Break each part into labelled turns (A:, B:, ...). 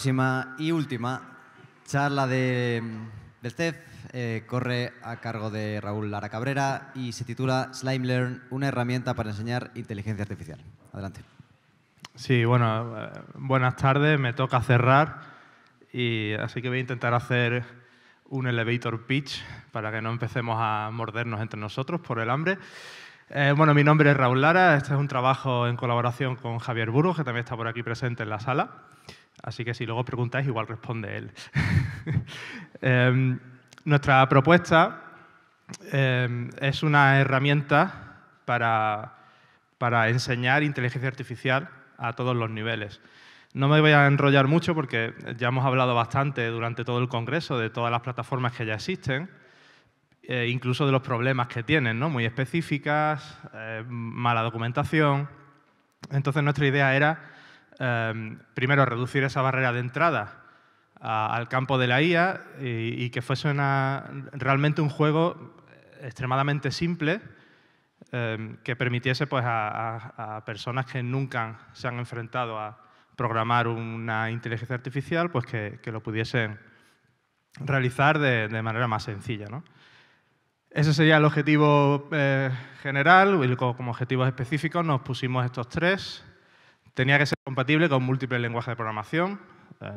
A: próxima y última charla de, del eh, corre a cargo de Raúl Lara Cabrera y se titula Slime Learn, una herramienta para enseñar inteligencia artificial. Adelante. Sí, bueno, eh, buenas tardes, me toca cerrar y así que voy a intentar hacer un elevator pitch para que no empecemos a mordernos entre nosotros por el hambre. Eh, bueno, mi nombre es Raúl Lara, este es un trabajo en colaboración con Javier Burgos, que también está por aquí presente en la sala. Así que si luego preguntáis, igual responde él. Em, nuestra propuesta em, es una herramienta para, enseñar inteligencia artificial a todos los niveles. No me voy a enrollar mucho porque ya hemos hablado bastante durante todo el Congreso de todas las plataformas que ya existen, e incluso de los problemas que tienen, ¿no? muy específicas, eh, mala documentación. Entonces nuestra idea era Em, primero, reducir esa barrera de entrada al campo de la IA y, que fuese realmente un juego extremadamente simple em, que permitiese pues, a, personas que nunca se han enfrentado a programar una inteligencia artificial, pues, que, lo pudiesen realizar de, manera más sencilla. Ese sería el objetivo eh, general y como objetivos específicos nos pusimos estos tres. Tenía que ser compatible con múltiples lenguajes de programación. Eh,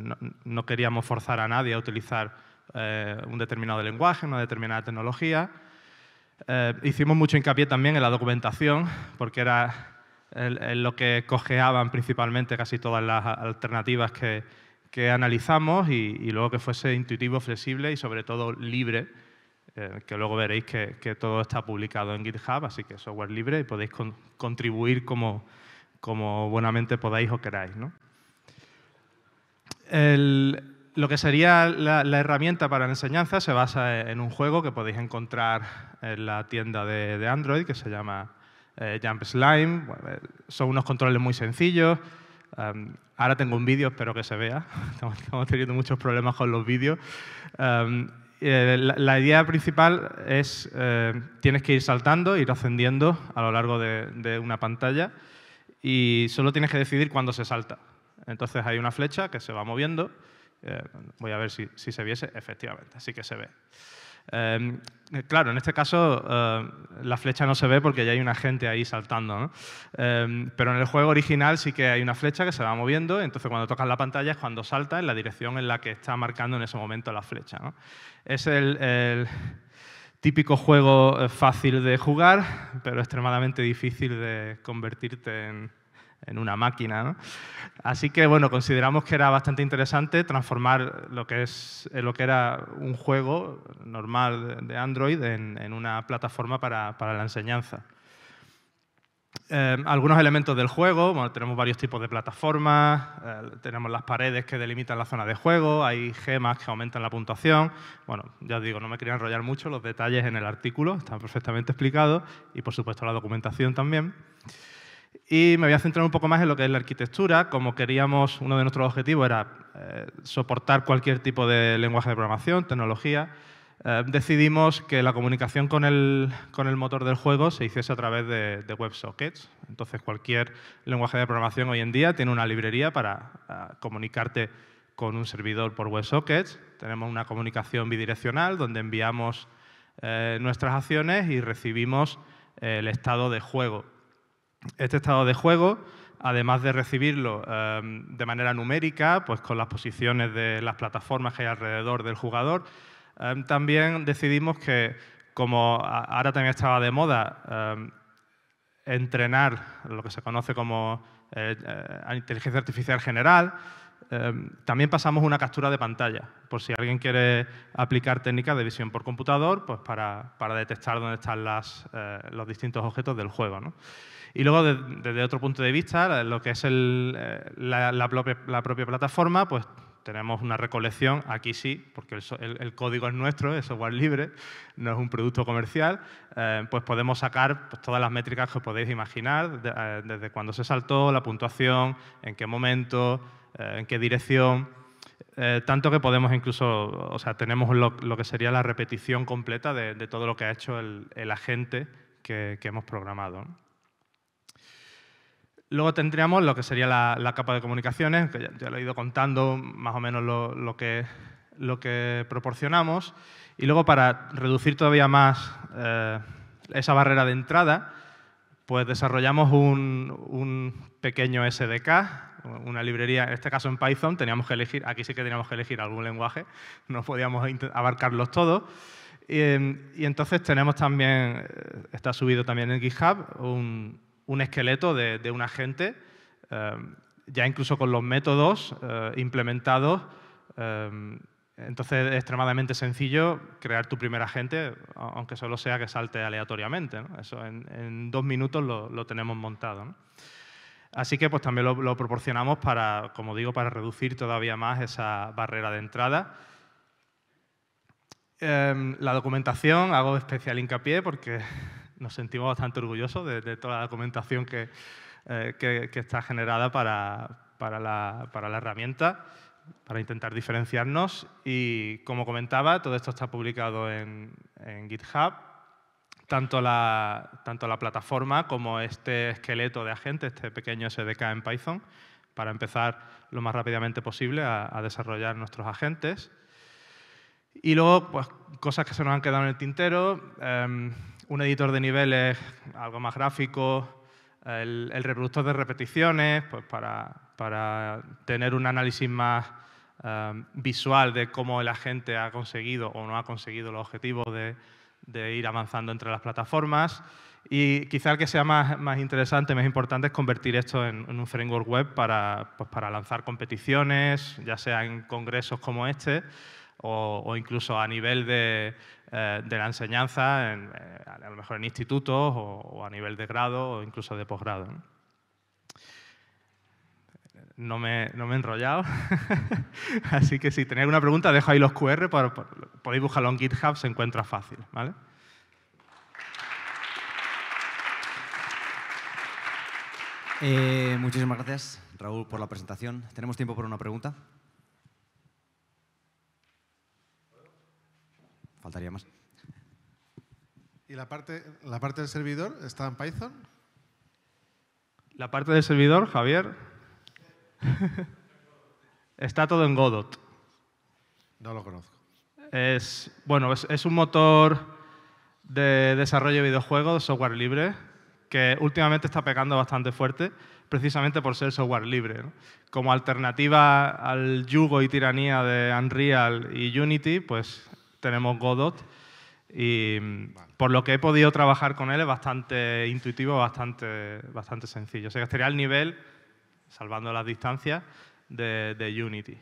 A: no, queríamos forzar a nadie a utilizar eh, un determinado lenguaje, una determinada tecnología. Eh, hicimos mucho hincapié también en la documentación, porque era el, lo que cojeaban principalmente casi todas las alternativas que, que analizamos y, luego que fuese intuitivo, flexible y sobre todo libre, que luego veréis que, todo está publicado en GitHub, así que software libre y podéis contribuir como, como buenamente podáis o queráis. lo que sería la, herramienta para la enseñanza se basa en un juego que podéis encontrar en la tienda de, Android que se llama eh, Jump Slime. Eh, son unos controles muy sencillos. Em, ahora tengo un vídeo, espero que se vea. Estamos teniendo muchos problemas con los vídeos. Em, eh, la, idea principal es, tienes que ir saltando, ir ascendiendo a lo largo de una pantalla y solo tienes que decidir cuándo se salta. Entonces hay una flecha que se va moviendo. Eh, voy a ver si, se viese. Efectivamente, sí que se ve. Eh, claro, en este caso eh, la flecha no se ve porque ya hay una gente ahí saltando, pero en el juego original sí que hay una flecha que se va moviendo, entonces cuando tocas la pantalla es cuando salta en la dirección en la que está marcando en ese momento la flecha. Es el Típico juego eh, fácil de jugar, pero extremadamente difícil de convertirte en, una máquina. Así que bueno, consideramos que era bastante interesante transformar lo que, es, eh, lo que era un juego normal de Android en, una plataforma para la enseñanza. Em, algunos elementos del juego, tenemos varios tipos de plataformas, eh, tenemos las paredes que delimitan la zona de juego, hay gemas que aumentan la puntuación. Bueno, ya digo, no me quería enrollar mucho, los detalles en el artículo están perfectamente explicados y por supuesto la documentación también. Y me voy a centrar un poco más en lo que es la arquitectura. Como queríamos, uno de nuestros objetivos era eh, soportar cualquier tipo de lenguaje de programación, tecnología, Em, decidimos que la comunicación con el, motor del juego se hiciese a través de, WebSockets. Entonces, cualquier lenguaje de programación hoy en día tiene una librería para ah, comunicarte con un servidor por WebSockets. Tenemos una comunicación bidireccional donde enviamos eh, nuestras acciones y recibimos el estado de juego. Este estado de juego, además de recibirlo em, de manera numérica, pues con las posiciones de las plataformas que hay alrededor del jugador, Em, también decidimos que, como ahora también estaba de moda, em, entrenar lo que se conoce como eh, eh, inteligencia artificial general, em, también pasamos una captura de pantalla, por si alguien quiere aplicar técnicas de visión por computador, pues para, detectar dónde están las, eh, los distintos objetos del juego. ¿no? Y luego, desde otro punto de vista, lo que es la, la, propia, la, propia, plataforma, pues tenemos una recolección, aquí sí, porque el, código es nuestro, es software libre, no es un producto comercial, eh, pues podemos sacar pues, todas las métricas que podéis imaginar, eh, desde cuándo se saltó, la puntuación, en qué momento, eh, en qué dirección, tanto que podemos incluso, o sea, tenemos lo, que sería la repetición completa de, todo lo que ha hecho el, agente que, hemos programado. Luego tendríamos lo que sería la, capa de comunicaciones, que ya, lo he ido contando más o menos lo, que, lo que proporcionamos. Y luego para reducir todavía más eh, esa barrera de entrada, pues desarrollamos un, pequeño SDK, una librería, en este caso en Python, teníamos que elegir, aquí sí que teníamos que elegir algún lenguaje, no podíamos abarcarlos todos. y entonces tenemos también, eh, está subido también en GitHub, un, un esqueleto de, un agente, em, ya incluso con los métodos eh, implementados. Em, entonces es extremadamente sencillo crear tu primer agente, aunque solo sea que salte aleatoriamente. Eso en, dos minutos lo, tenemos montado. Así que pues, también lo, proporcionamos para, como digo, para reducir todavía más esa barrera de entrada. Em, la documentación, hago especial hincapié porque nos sentimos bastante orgullosos de, toda la documentación que, eh, está generada para, la, herramienta para intentar diferenciarnos. Y como comentaba, todo esto está publicado en, GitHub. Tanto la, plataforma como este esqueleto de agente, este pequeño SDK en Python, para empezar lo más rápidamente posible a, desarrollar nuestros agentes. Y luego, pues, cosas que se nos han quedado en el tintero. Em, un editor de niveles algo más gráfico, el, reproductor de repeticiones, pues para, tener un análisis más eh, visual de cómo la gente ha conseguido o no ha conseguido los objetivos de, ir avanzando entre las plataformas. Y quizá el que sea más, interesante, más importante, es convertir esto en, un framework web para, pues para lanzar competiciones, ya sea en congresos como este, o, incluso a nivel de, eh, la enseñanza, eh, a lo mejor en institutos o, a nivel de grado o incluso de posgrado. ¿no? me, no he enrollado. Así que si tenéis alguna pregunta, dejo ahí los QR, para, podéis buscarlo en GitHub, se encuentra fácil. Eh, muchísimas gracias, Raúl, por la presentación. ¿Tenemos tiempo para una pregunta? ¿Y la parte, la parte del servidor está en Python? La parte del servidor, Javier, está todo en Godot. No lo conozco. Es, bueno, es, un motor de desarrollo de videojuegos, software libre, que últimamente está pegando bastante fuerte, precisamente por ser software libre. Como alternativa al yugo y tiranía de Unreal y Unity, pues tenemos Godot. Y mm, por lo que he podido trabajar con él es bastante intuitivo, bastante, bastante sencillo. O sea, que estaría al nivel, salvando las distancias, de, de Unity.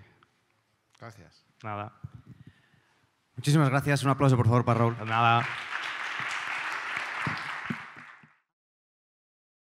A: Gracias. Nada. Muchísimas gracias. Un aplauso, por favor, para Raúl. Nada.